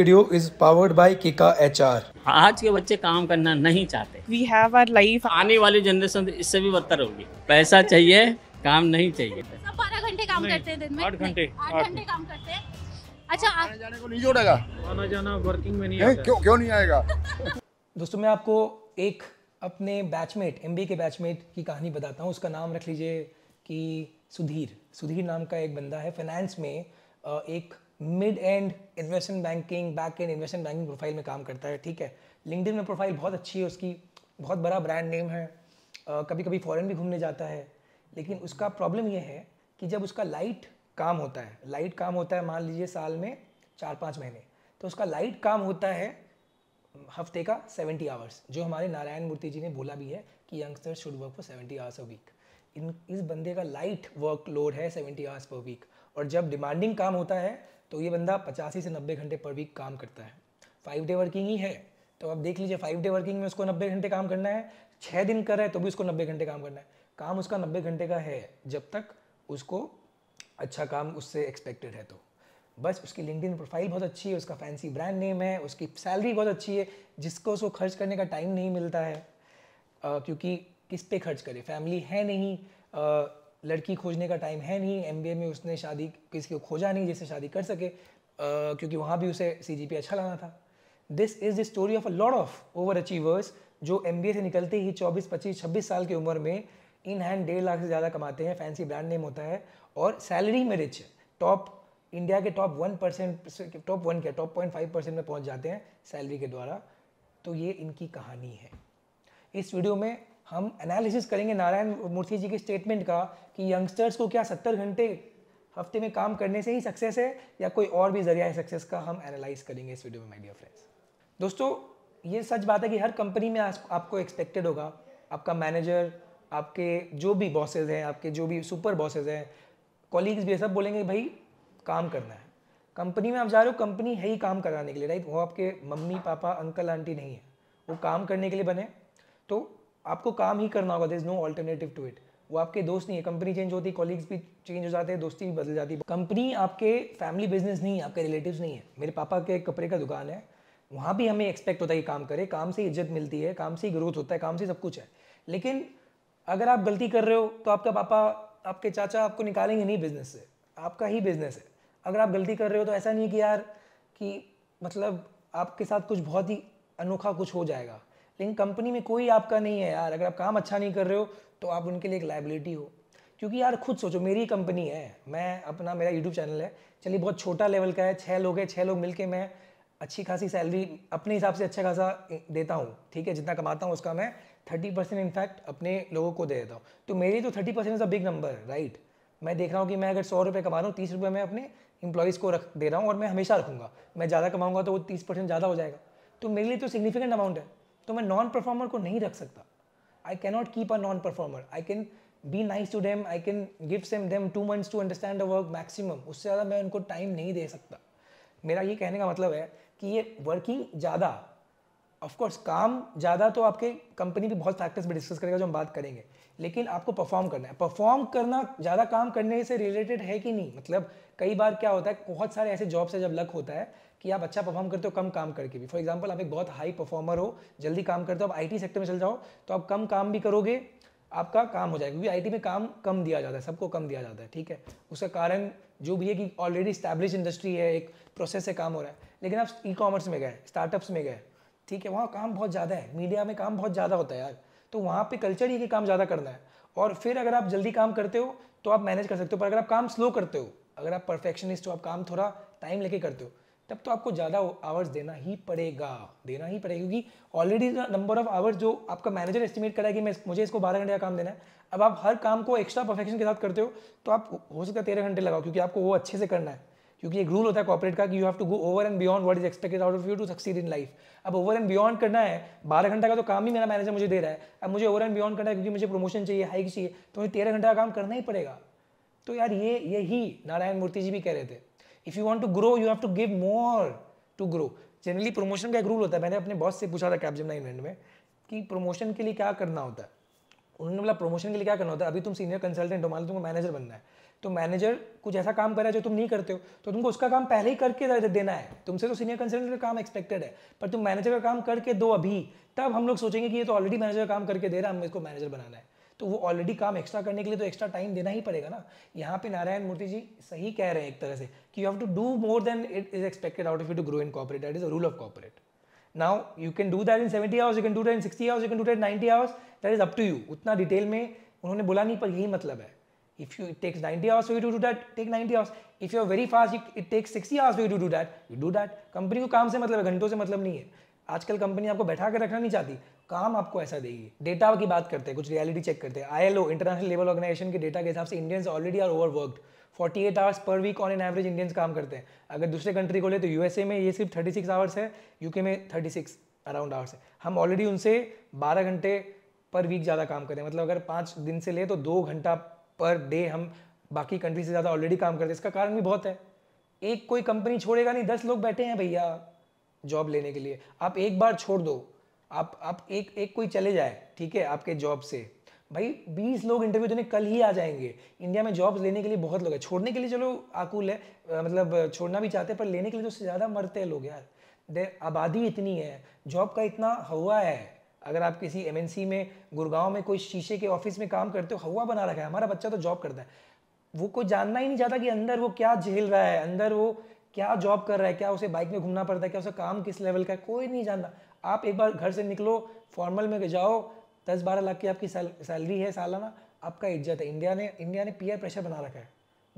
video is powered by Kika HR. आज के बच्चे काम करना नहीं चाहते वी हैव our लाइफ आने वाली जनरेशन तो इससे भी बदतर होगी पैसा चाहिए काम नहीं चाहिए सब में दोस्तों मैं आपको एक अपने बैचमेट एम के बैचमेट की कहानी बताता हूँ उसका नाम रख लीजिए कि सुधीर सुधीर नाम का एक बंदा है फाइनेंस में एक mid end investment banking back end investment banking profile में काम करता है ठीक है लिंकडिन में प्रोफाइल बहुत अच्छी है उसकी बहुत बड़ा ब्रांड नेम है कभी कभी फॉरेन भी घूमने जाता है लेकिन उसका प्रॉब्लम यह है कि जब उसका लाइट काम होता है लाइट काम होता है मान लीजिए साल में चार पाँच महीने तो उसका लाइट काम होता है हफ्ते का सेवेंटी आवर्स जो हमारे नारायण मूर्ति जी ने बोला भी है कि youngsters should work for seventy hours a week in इस बंदे का लाइट वर्कलोड है सेवेंटी आवर्स पर वीक और जब डिमांडिंग काम होता है तो ये बंदा पचासी से नब्बे घंटे पर वीक काम करता है फाइव डे वर्किंग ही है तो आप देख लीजिए फाइव डे वर्किंग में उसको नब्बे घंटे काम करना है छः दिन कर रहा है तो भी उसको नब्बे घंटे काम करना है काम उसका नब्बे घंटे का है जब तक उसको अच्छा काम उससे एक्सपेक्टेड है तो बस उसकी लिंकडिन प्रोफाइल बहुत अच्छी है उसका फैंसी ब्रांड नेम है उसकी सैलरी बहुत अच्छी है जिसको उसको खर्च करने का टाइम नहीं मिलता है आ, क्योंकि किस पे खर्च करे फैमिली है नहीं लड़की खोजने का टाइम है नहीं एम में उसने शादी किसी को खोजा नहीं जिससे शादी कर सके क्योंकि वहाँ भी उसे सी अच्छा लाना था this is the story of a lot of over achievers जो एम से निकलते ही चौबीस पच्चीस छब्बीस साल की उम्र में इन हैंड डेढ़ लाख से ज़्यादा कमाते हैं फैंसी ब्रांड नेम होता है और सैलरी में रिच टॉप इंडिया के top one percent top one क्या टॉप पॉइंट फाइव परसेंट में पहुँच जाते हैं सैलरी के द्वारा तो ये इनकी कहानी है इस वीडियो में हम एनालिसिस करेंगे नारायण मूर्ति जी के स्टेटमेंट का कि यंगस्टर्स को क्या सत्तर घंटे हफ्ते में काम करने से ही सक्सेस है या कोई और भी जरिया है सक्सेस का हम एनालाइज करेंगे इस वीडियो में माय डियर फ्रेंड्स दोस्तों ये सच बात है कि हर कंपनी में आपको एक्सपेक्टेड होगा आपका मैनेजर आपके जो भी बॉसेज हैं आपके जो भी सुपर बॉसेज हैं कॉलीग्स भी सब बोलेंगे भाई काम करना है कंपनी में आप जा रहे हो कंपनी है ही काम कराने के लिए राइट वो आपके मम्मी पापा अंकल आंटी नहीं है वो काम करने के लिए बने तो आपको काम ही करना होगा there is no alternative to it वो आपके दोस्त नहीं है कंपनी चेंज होती कॉलीग्स भी चेंज हो जाते हैं दोस्ती भी बदल जाती है कंपनी आपके फैमिली बिजनेस नहीं है आपके रिलेटिव नहीं है मेरे पापा के कपड़े का दुकान है वहाँ भी हमें एक्सपेक्ट होता है कि काम करे काम से इज्जत मिलती है काम से ही ग्रोथ होता है काम से सब कुछ है लेकिन अगर आप गलती कर रहे हो तो आपका पापा आपके चाचा आपको निकालेंगे नहीं बिजनेस से आपका ही बिजनेस है अगर आप गलती कर रहे हो तो ऐसा नहीं है कि यार कि मतलब आपके साथ कुछ बहुत ही अनोखा कुछ हो जाएगा लेकिन कंपनी में कोई आपका नहीं है यार अगर आप काम अच्छा नहीं कर रहे हो तो आप उनके लिए एक लाइबिलिटी हो क्योंकि यार खुद सोचो मेरी कंपनी है मैं अपना मेरा यूट्यूब चैनल है चलिए बहुत छोटा लेवल का है छः लोग हैं छः लोग मिल मैं अच्छी खासी सैलरी अपने हिसाब से अच्छा खासा देता हूँ ठीक है जितना कमाता हूँ उसका मैं थर्टी परसेंट इनफैक्ट अपने लोगों को दे देता हूँ तो मेरे तो thirty percent is a big number right मैं देख रहा हूँ कि मैं अगर सौ रुपये कमा रहा हूँ तीस रुपये मैं अपने इंप्लॉइज़ को रख दे रहा हूँ और मैं हमेशा रखूँगा मैं ज़्यादा कमाऊँगा तो वो तीस परसेंट ज़्यादा हो जाएगा तो मेरे लिए तो सिग्निफिकेंट अमाउंट है तो मैं नॉन परफॉर्मर को नहीं रख सकता I cannot keep a non performer I can be nice to them I can give them them two months to understand a work maximum उससे ज़्यादा मैं उनको टाइम नहीं दे सकता मेरा ये कहने का मतलब है कि ये वर्किंग ज़्यादा ऑफकोर्स काम ज़्यादा तो आपके कंपनी भी बहुत फैक्टर्स में डिस्कस करेगा जो हम बात करेंगे लेकिन आपको परफॉर्म करना है परफॉर्म करना ज़्यादा काम करने से रिलेटेड है कि नहीं मतलब कई बार क्या होता है बहुत सारे ऐसे जॉब्स है जब लक होता है कि आप अच्छा परफॉर्म करते हो कम काम करके भी फॉर एग्जाम्पल आप एक बहुत हाई परफॉर्मर हो जल्दी काम करते हो आप आई सेक्टर में चल जाओ तो आप कम काम भी करोगे आपका काम हो जाएगा क्योंकि आई में काम कम दिया जाता है सबको कम दिया जाता है ठीक है उसका कारण जो भी है कि ऑलरेडी स्टैब्लिश इंडस्ट्री है एक प्रोसेस से काम हो रहा है लेकिन आप ई कॉमर्स में गए स्टार्टअप्स में गए ठीक है वहाँ काम बहुत ज़्यादा है मीडिया में काम बहुत ज़्यादा होता है यार तो वहाँ पे कल्चर ही कि काम ज़्यादा करना है और फिर अगर आप जल्दी काम करते हो तो आप मैनेज कर सकते हो पर अगर आप काम स्लो करते हो अगर आप परफेक्शनिस्ट हो आप काम थोड़ा टाइम लेके करते हो तब तो आपको ज़्यादा आवर्स देना ही पड़ेगा देना ही पड़ेगा क्योंकि ऑलरेडी नंबर ऑफ आवर्स जो आपका मैनेजर एस्टिमेट करा है कि मैं मुझे इसको बारह घंटे का काम देना है अब आप हर काम को एक्स्ट्रा परफेक्शन के साथ करते हो तो आप हो सकता है तेरह घंटे लगाओ क्योंकि आपको वो अच्छे से करना है क्योंकि एक रूल होता है कॉपरेट का कि you have to go over and beyond what is expected out of you to succeed in life अब ओवर एंड बियॉन्ड करना है बारह घंटा का तो काम ही मेरा मैनेजर मुझे दे रहा है अब मुझे ओवर एंड बियॉन्ड करना है क्योंकि मुझे प्रमोशन चाहिए हाइक चाहिए तो मुझे तेरह घंटा का काम करना ही पड़ेगा तो यार ये यही नारायण मूर्ति जी भी कह रहे थे if you want to grow you have to give more to grow generally promotion का एक रूल होता है मैंने अपने बॉस से पूछा था कैप्जन इवेंट में कि प्रमोशन के लिए क्या करना होता है उन्होंने बोला प्रमोशन के लिए क्या करना होता है अभी तुम सीनियर कंसल्टेंट हो मान लो तुमको मैनेजर बनना है तो मैनेजर कुछ ऐसा काम कर रहा है जो तुम नहीं करते हो तो तुमको उसका काम पहले ही करके देना है तुमसे तो सीनियर कंसल्टेंट का काम एक्सपेक्टेड है पर तुम मैनेजर का काम करके दो अभी तब हम लोग सोचेंगे कि ये तो ऑलरेडी मैनेजर का काम करके दे रहा है हमें इसको मैनेजर बनाना है तो वो ऑलरेडी काम एक्स्ट्रा करने के लिए तो एक्स्ट्रा टाइम देना ही पड़ेगा ना यहाँ पे नारायण मूर्ति जी सही कह रहे हैं एक तरह से कि you have to do more than it is expected out of you to grow in corporate that is a rule of corporate now you can do that in seventy hours you can do that in sixty hours you can do that ninety hours that is up to you उतना detail में उन्होंने बोला नहीं पर यही मतलब है if you it takes ninety hours do you take do that if you are very fast it takes sixty hours you do do hours you do that company को काम से मतलब है घंटों से मतलब नहीं है आजकल कंपनी आपको बैठा कर रखना नहीं चाहती काम आपको ऐसा देगी डेटा की बात करते हैं कुछ रियलिटी चेक करते हैं आईएलओ इंटरनेशनल लेवल ऑर्गेनाइजेशन के डेटा के हिसाब से Indians already are overworked 48 hours per week on an average Indians काम करते हैं अगर दूसरे कंट्री को ले तो यूएसए में ये सिर्फ 36 आवर्स है यूके में 36 अराउंड आवर्स है हम ऑलरेडी उनसे 12 घंटे पर वीक ज़्यादा काम करते हैं मतलब अगर पाँच दिन से ले तो दो घंटा पर डे हम बाकी कंट्री से ज़्यादा ऑलरेडी काम करते हैं इसका कारण भी बहुत है एक कोई कंपनी छोड़ेगा नहीं दस लोग बैठे हैं भैया जॉब लेने के लिए आप एक बार छोड़ दो आप आप एक एक कोई चले जाए ठीक है आपके जॉब से भाई बीस लोग इंटरव्यू देने कल ही आ जाएंगे इंडिया में जॉब्स लेने के लिए बहुत लोग हैं छोड़ने के लिए चलो आकुल है आ, मतलब छोड़ना भी चाहते हैं पर लेने के लिए तो उससे ज़्यादा मरते हैं लोग यार दे आबादी इतनी है जॉब का इतना हवा है अगर आप किसी एम में गुड़गांव में कोई शीशे के ऑफिस में काम करते हो हवा बना रखा है हमारा बच्चा तो जॉब करता है वो कोई जानना ही नहीं चाहता कि अंदर वो क्या झेल रहा है अंदर वो क्या जॉब कर रहा है क्या उसे बाइक में घूमना पड़ता है क्या उसका काम किस लेवल का है कोई नहीं जानता आप एक बार घर से निकलो फॉर्मल में जाओ दस बारह लाख की आपकी सैलरी है सालाना आपका इज्जत है इंडिया ने इंडिया ने पीयर प्रेशर बना रखा है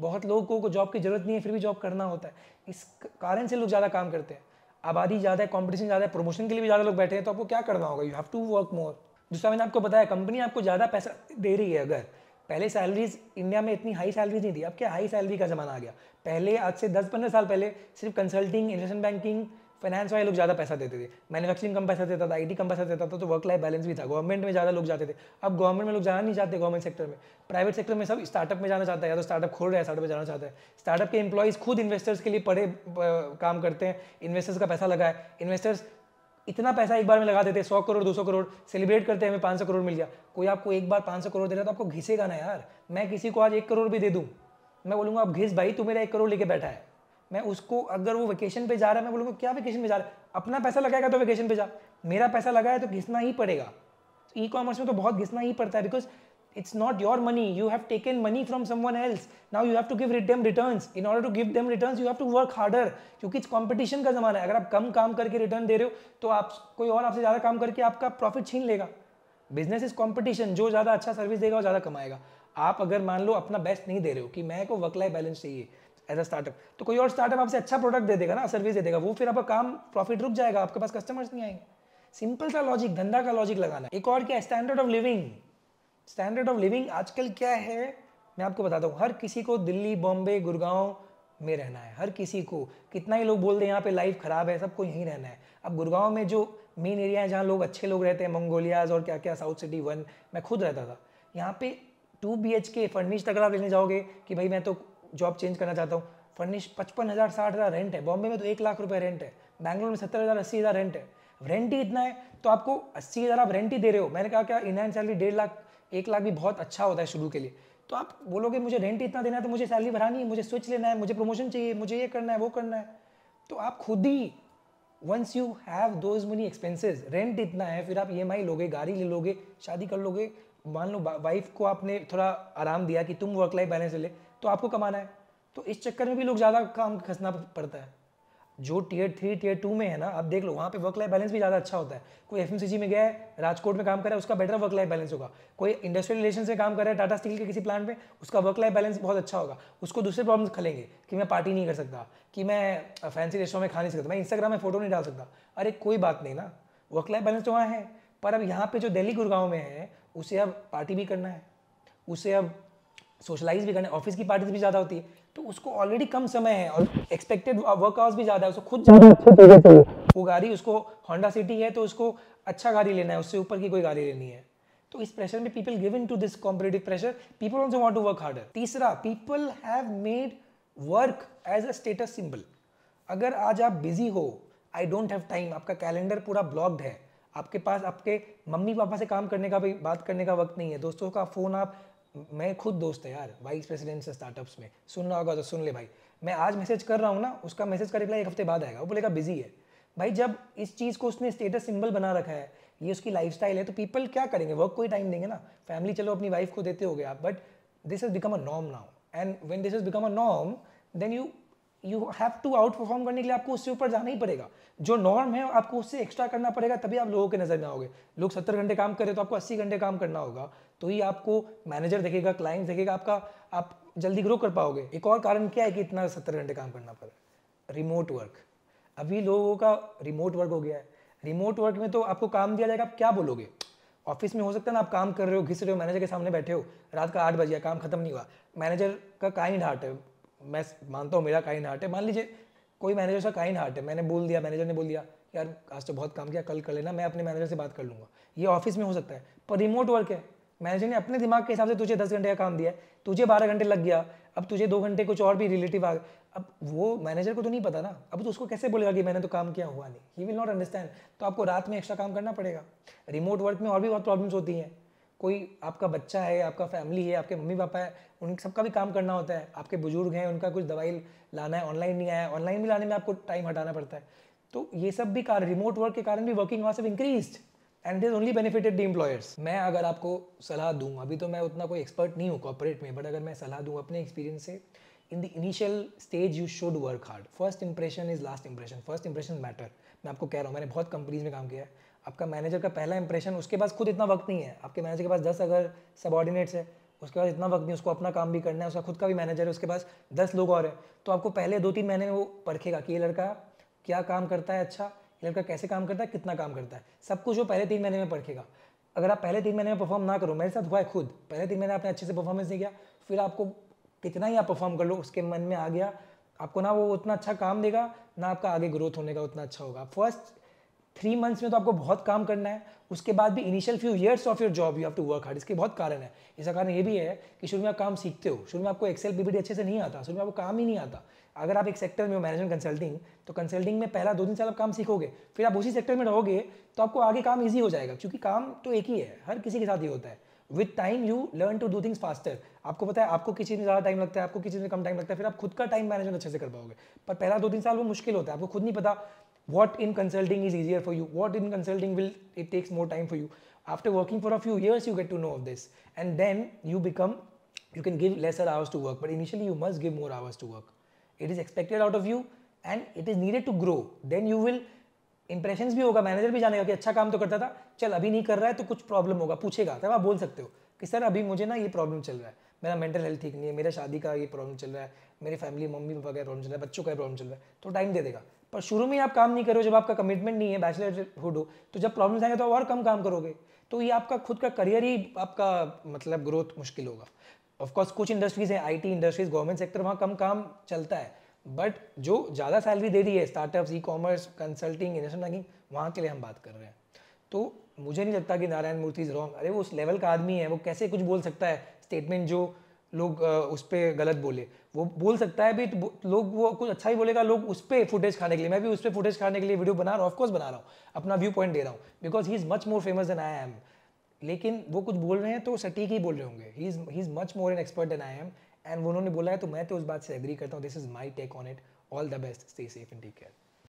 बहुत लोगों को जॉब की ज़रूरत नहीं है फिर भी जॉब करना होता है इस कारण से लोग ज़्यादा काम करते हैं आबादी ज़्यादा है कॉम्पिटिशन ज़्यादा है प्रमोशन के लिए भी ज़्यादा लोग बैठे हैं तो आपको क्या करना होगा you have to work more दूसरा मैंने आपको बताया कंपनी आपको ज़्यादा पैसा दे रही है अगर पहले सैलरीज इंडिया में इतनी हाई सैलरीज नहीं थी अब क्या हाई सैलरी का ज़माना आ गया पहले आज से दस पंद्रह साल पहले सिर्फ कंसल्टिंग इन्वेस्टमेंट बैंकिंग फाइनेंस वाले लोग ज़्यादा पैसा देते थे मैन्युफैक्चरिंग कम पैसा देता था आई कम पैसा देता था तो वर्क लाइफ बैलेंस भी था गवर्नमेंट में ज़्यादा लोग जाते थे अब गवर्नमेंट में लोग जाना नहीं चाहते गवर्नमेंट सेक्टर में प्राइवेट सेक्टर में सब स्टार्टअप में जाना चाहता है या तो स्टार्टअप खोल रहा है स्टार्टअप में जाना चाहता है स्टार्टअप के एम्प्लॉयज़ खुद इन्वेस्टर्स के लिए पढ़े काम करते हैं इन्वेस्टर्स का पैसा लगा है इन्वेस्टर्स इतना पैसा एक बार में लगा देते सौ करोड़ दो सौ करोड़ सेलिब्रेट करते हमें पाँच सौ करोड़ मिल गया कोई आपको एक बार पाँच सौ करोड़ दे रहा है तो आपको घिसेगा ना यार मैं किसी को आज एक करोड़ भी दे दूँ मैं बोलूँगा आप घिस भाई तू मेरा एक करोड़ लेके बैठा है मैं उसको अगर वो वेकेशन पे जा रहा है मैं बोलूँगा क्या वेकेशन पे जा रहा है अपना पैसा लगाएगा तो वेकेशन पे जा मेरा पैसा लगाया तो घिसना ही पड़ेगा ई e कॉमर्स में तो बहुत घिसना ही पड़ता है because it's not your money you have taken money from someone else now you have to give them returns in order to give them returns you have to work harder क्योंकि इस competition का ज़माना है अगर आप कम काम करके return दे रहे हो तो आप कोई और आपसे ज़्यादा काम करके आपका प्रॉफिट छीन लेगा बिजनेस इज कॉम्पिटिशन जो ज़्यादा अच्छा सर्विस देगा वो ज़्यादा कमाएगा आप अगर मान लो अपना बेस्ट नहीं दे रहे हो कि मैं को वर्क लाइफ बैलेंस चाहिए एज अ स्टार्टअप तो कोई और स्टार्टअप आपसे अच्छा प्रोडक्ट दे देगा ना सर्विस दे देगा वो फिर आपका काम प्रॉफिट रुक जाएगा आपके पास कस्टमर्स नहीं आएंगे सिंपल सा लॉजिक धंधा का लॉजिक लगाना एक और क्या standard of living standard of living आजकल क्या है मैं आपको बताता हूँ हर किसी को दिल्ली बॉम्बे गुड़गांव में रहना है हर किसी को कितना ही लोग बोल रहे हैं यहाँ पे लाइफ ख़राब है सबको यहीं रहना है अब गुड़गांव में जो मेन एरिया है जहाँ लोग अच्छे लोग रहते हैं मंगोलियाज और क्या क्या साउथ सिटी वन मैं खुद रहता था यहाँ पे two B H K furnish तक आप लेने जाओगे कि भाई मैं तो जॉब चेंज करना चाहता हूँ फर्निश पचपन हज़ार साठ हज़ार रेंट है बॉम्बे में तो एक लाख रुपये रेंट है बैंगलोर में सत्तर हज़ार अस्सी हज़ार रेंट है रेंट ही इतना है तो आपको अस्सी हज़ार आप रेंट ही दे रहे हो मैंने कहा क्या इन सैलरी डेढ़ लाख एक लाख भी बहुत अच्छा होता है शुरू के लिए तो आप बोलोगे मुझे रेंट इतना देना है तो मुझे सैलरी बढ़ानी है मुझे स्विच लेना है मुझे प्रमोशन चाहिए मुझे ये करना है वो करना है तो आप खुद ही once you have those money expenses rent इतना है फिर आप ई e लोगे गाड़ी ले लोगे शादी कर लोगे मान लो वाइफ को आपने थोड़ा आराम दिया कि तुम वर्क लाइफ बैलेंस ले तो आपको कमाना है तो इस चक्कर में भी लोग ज़्यादा काम खसना पड़ता है जो टीयर थ्री टीयर टू में है ना आप देख लो वहाँ पे वर्क लाइफ बैलेंस भी ज़्यादा अच्छा होता है कोई एफ में गया है राजकोट में काम कर रहा है उसका बेटर वर्क लाइफ बैलेंस होगा कोई इंडस्ट्रियल रिलेशन में काम कर रहा है टाटा स्टील के किसी प्लांट में उसका वर्क लाइफ बैलेंस बहुत अच्छा होगा उसको दूसरे प्रॉब्लम्स खलेंगे कि मैं पार्टी नहीं कर सकता कि मैं फैंसी रेस्टोरेंट में खा नहीं सकता मैं इंस्टाग्राम में फोटो नहीं डाल सकता अरे कोई बात नहीं ना वर्क लाइफ बैलेंस तो वहाँ है पर अब यहाँ पे जो दिल्ली गुड़गांव में है उसे अब पार्टी भी करना है उसे अब सोशलाइज भी करना है ऑफिस की पार्टीज भी ज़्यादा होती है तो उसको ऑलरेडी कम समय है और एक्सपेक्टेड वर्क आवर्स भी ज़्यादा है उसको खुद ज़्यादा अच्छे तरीके से वो गाड़ी उसको होंडा सिटी है तो उसको अच्छा गाड़ी लेना है उससे ऊपर की कोई गाड़ी लेनी है तो इस प्रेशर में people give in to this competitive pressure people also want to work harder तीसरा people have made work as a status symbol अगर आज आप बिजी हो आई डोंट हैव टाइम आपका कैलेंडर पूरा ब्लॉक्ड है आपके पास आपके मम्मी पापा से काम करने का भी बात करने का वक्त नहीं है दोस्तों का फ़ोन आप मैं खुद दोस्त है यार वाइस प्रेसिडेंट से स्टार्टअप्स में सुन रहा होगा तो सुन ले भाई मैं आज मैसेज कर रहा हूँ ना उसका मैसेज का रिप्लाई एक हफ्ते बाद आएगा वो बोलेगा बिजी है भाई जब इस चीज़ को उसने स्टेटस सिंबल बना रखा है ये उसकी लाइफ है तो पीपल क्या करेंगे वर्क को ही टाइम देंगे ना फैमिली चलो अपनी वाइफ को देते हो आप but this is become a norm now and when this is become a norm then you you have to outperform करने के लिए आपको उससे ऊपर जाना ही पड़ेगा जो नॉर्म है आपको उससे एक्स्ट्रा करना पड़ेगा तभी आप लोगों के नज़र में आओगे लोग सत्तर घंटे काम करें तो आपको अस्सी घंटे काम करना होगा तो ही आपको मैनेजर देखेगा क्लाइंट देखेगा आपका आप जल्दी ग्रो कर पाओगे एक और कारण क्या है कि इतना सत्तर घंटे काम करना पड़ रिमोट वर्क अभी लोगों का रिमोट वर्क हो गया है रिमोट वर्क में तो आपको काम दिया जाएगा आप क्या बोलोगे ऑफिस में हो सकता है ना आप काम कर रहे हो घिस रहे हो मैनेजर के सामने बैठे हो रात का आठ बजे काम खत्म नहीं हुआ मैनेजर का काइंड हार्ट है मैं मानता हूँ मेरा काइन हार्ट है मान लीजिए कोई मैनेजर का काइन हार्ट है मैंने बोल दिया मैनेजर ने बोल दिया यार आज तो बहुत काम किया कल कर लेना मैं अपने मैनेजर से बात कर लूँगा ये ऑफिस में हो सकता है पर रिमोट वर्क है मैनेजर ने अपने दिमाग के हिसाब से तुझे दस घंटे का काम दिया तुझे बारह घंटे लग गया अब तुझे दो घंटे कुछ और भी रिलेटिव आ अब वो मैनेजर को तो नहीं पता ना अब तो उसको कैसे बोलेगा कि मैंने तो काम किया हुआ नहीं ही विल नॉट अंडरस्टैंड तो आपको रात में एक्स्ट्रा काम करना पड़ेगा रिमोट वर्क में और भी बहुत प्रॉब्लम्स होती हैं कोई आपका बच्चा है आपका फैमिली है आपके मम्मी पापा है उन सबका भी काम करना होता है आपके बुजुर्ग हैं उनका कुछ दवाई लाना है ऑनलाइन नहीं आया ऑनलाइन भी लाने में आपको टाइम हटाना पड़ता है तो ये सब भी कारण रिमोट वर्क के कारण भी working hours increase and it is only benefited the employers मैं अगर आपको सलाह दूँ अभी तो मैं उतना कोई एक्सपर्ट नहीं हूँ कॉपरेट में बट अगर मैं सलाह दूँ अपने एक्सपीरियंस से in the initial stage you should work hard first impression is last impression first impression matter मैं आपको कह रहा हूँ मैंने बहुत कंपनीज में काम किया है आपका मैनेजर का पहला इंप्रेशन उसके पास खुद इतना वक्त नहीं है आपके मैनेजर के पास दस अगर सबॉर्डिनेट्स है उसके पास इतना वक्त नहीं उसको अपना काम भी करना है उसका खुद का भी मैनेजर है उसके पास दस लोग और हैं तो आपको पहले दो तीन महीने में वो परखेगा कि ये लड़का क्या काम करता है अच्छा ये लड़का कैसे काम करता है कितना काम करता है सब कुछ वो पहले तीन महीने में परखेगा अगर आप पहले तीन महीने में परफॉर्म ना करो मेरे साथ हुआ है खुद पहले तीन महीने आपने अच्छे से परफॉर्मेंस नहीं किया फिर आपको कितना ही आप परफॉर्म कर लो उसके मन में आ गया आपको ना वो उतना अच्छा काम देगा ना आपका आगे ग्रोथ होने का उतना अच्छा होगा फर्स्ट थ्री मंथ्स में तो आपको बहुत काम करना है उसके बाद भी initial few years of your job you have to work hard इसके बहुत कारण है इसका कारण ये भी है कि शुरू में आप काम सीखते हो शुरू में आपको एक्सेल पी अच्छे से नहीं आता शुरू में आपको काम ही नहीं आता अगर आप एक सेक्टर में हो मैनेजमेंट कंसल्टिंग तो कंसल्टिंग में पहला दो तीन साल आप काम सीखोगे फिर आप उसी सेक्टर में रहोगे तो आपको आगे काम ईजी हो जाएगा क्योंकि काम तो एक ही है हर किसी के साथ ही होता है with time you learn to do things faster आपको पता है आपको किसी चीज़ में ज़्यादा टाइम लगता है आपको किसी चीज़ में कम टाइम लगता है फिर आप खुद का टाइम मैनेजमेंट अच्छे से कर पाओगे पर पहला दो तीन साल वो मुश्किल होता है आपको खुद नहीं पता what in consulting is easier for you what in consulting will it takes more time for you after working for a few years you get to know of this and then you become you can give lesser hours to work but initially you must give more hours to work it is expected out of you and it is needed to grow then you will impressions भी होगा manager भी जानेगा कि अच्छा काम तो करता था चल अभी नहीं कर रहा है तो कुछ प्रॉब्लम होगा पूछेगा तब आप बोल सकते हो कि सर अभी मुझे ना ये प्रॉब्लम चल रहा है मेरा मेंटल हेल्थ ठीक नहीं है मेरा शादी का ये प्रॉब्लम चल रहा है मेरी फैमिली मम्मी पापा का प्रॉब्लम चल रहा है बच्चों का प्रॉब्लम चल रहा है तो टाइम दे देगा पर शुरू में आप काम नहीं करो जब आपका कमिटमेंट नहीं है बैचलर हो तो जब प्रॉब्लम आएंगे तो और कम काम करोगे तो ये आपका खुद का करियर ही आपका मतलब ग्रोथ मुश्किल होगा ऑफकोर्स कुछ इंडस्ट्रीज़ हैं आईटी इंडस्ट्रीज गवर्नमेंट सेक्टर वहाँ कम काम चलता है बट जो ज़्यादा सैलरी दे रही है startup e commerce consulting investment banking वहाँ के लिए हम बात कर रहे हैं तो मुझे नहीं लगता कि नारायण मूर्ति इज़ रॉन्ग अरे वो उस लेवल का आदमी है वो कैसे कुछ बोल सकता है स्टेटमेंट जो लोग उस पर गलत बोले वो बोल सकता है भी तो लोग वो कुछ अच्छा ही बोलेगा लोग उस पर फुटेज खाने के लिए मैं भी उस पर फुटेज खाने के लिए वीडियो बना रहा हूँ ऑफकोर्स बना रहा हूँ अपना व्यू पॉइंट दे रहा हूँ because he is much more famous than I am लेकिन वो कुछ बोल रहे हैं तो सटीक ही बोल रहे होंगे he is he is much more an expert than I am and उन्होंने बोला है तो मैं तो उस बात से एग्री करता हूँ this is my take on it all the best stay safe and take care